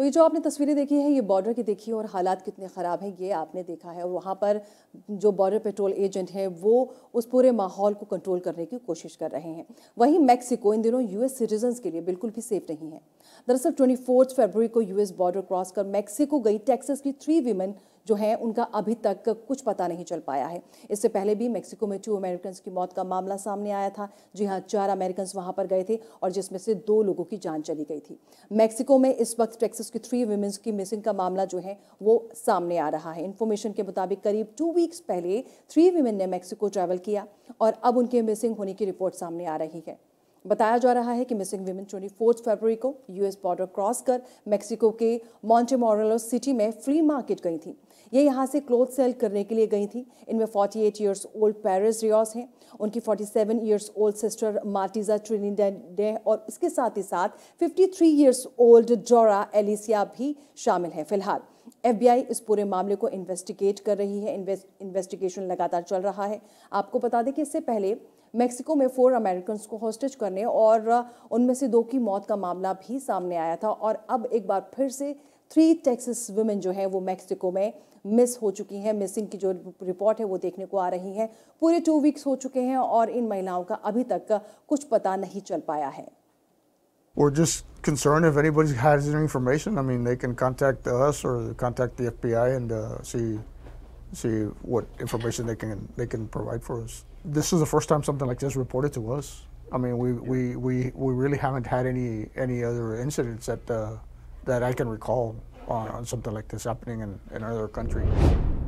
तो ये जो आपने तस्वीरें देखी है ये बॉर्डर की देखी है और हालात कितने ख़राब हैं ये आपने देखा है और वहाँ पर जो बॉर्डर पेट्रोल एजेंट हैं वो उस पूरे माहौल को कंट्रोल करने की कोशिश कर रहे हैं वहीं मैक्सिको इन दिनों यूएस एस के लिए बिल्कुल भी सेफ नहीं है दरअसल ट्वेंटी फोर्थ को यूएस बॉर्डर क्रॉस कर मैक्सिको गई टेक्सस की थ्री वीमेन जो हैं उनका अभी तक कुछ पता नहीं चल पाया है इससे पहले भी मेक्सिको में टू अमेरिकन की मौत का मामला सामने आया था जी हाँ चार अमेरिकन वहाँ पर गए थे और जिसमें से दो लोगों की जान चली गई थी मैक्सिको में इस वक्त टेक्सिस की थ्री वुमेन्स की मिसिंग का मामला जो है वो सामने आ रहा है इन्फॉर्मेशन के मुताबिक करीब टू वीक्स पहले थ्री वीमेन ने मैक्सिको ट्रैवल किया और अब उनके मिसिंग होने की रिपोर्ट सामने आ रही है बताया जा रहा है कि मिसिंग वीमेन ट्वेंटी फोर्थ फरवरी को यूएस बॉर्डर क्रॉस कर मेक्सिको के मॉन्टेमोरलो सिटी में फ्ली मार्केट गई थी ये यहाँ से क्लोथ सेल करने के लिए गई थी इनमें 48 eight years old Paris Rios हैं उनकी 47 seven years old sister Maritza Trinidad और इसके साथ ही साथ 53 three years old Zora Alicia भी शामिल हैं फिलहाल एफबीआई इस पूरे मामले को इन्वेस्टिगेट कर रही है इन्वेस्टिगेशन लगातार चल रहा है आपको बता दें कि इससे पहले मेक्सिको में फोर अमेरिकन को होस्टेज करने और उनमें से दो की मौत का मामला भी सामने आया था और अब एक बार फिर से थ्री टेक्सिस वुमेन जो हैं वो मेक्सिको में मिस हो चुकी हैं मिसिंग की जो रिपोर्ट है वो देखने को आ रही है पूरे टू वीक्स हो चुके हैं और इन महिलाओं का अभी तक का कुछ पता नहीं चल पाया है We're just concerned if anybody has any information. I mean, they can contact us or contact the FBI and uh, see see what information they can they can provide for us. This is the first time something like this reported to us. I mean, we, we, we, we really haven't had any any other incidents that uh, that I can recall on, on something like this happening in, in another country.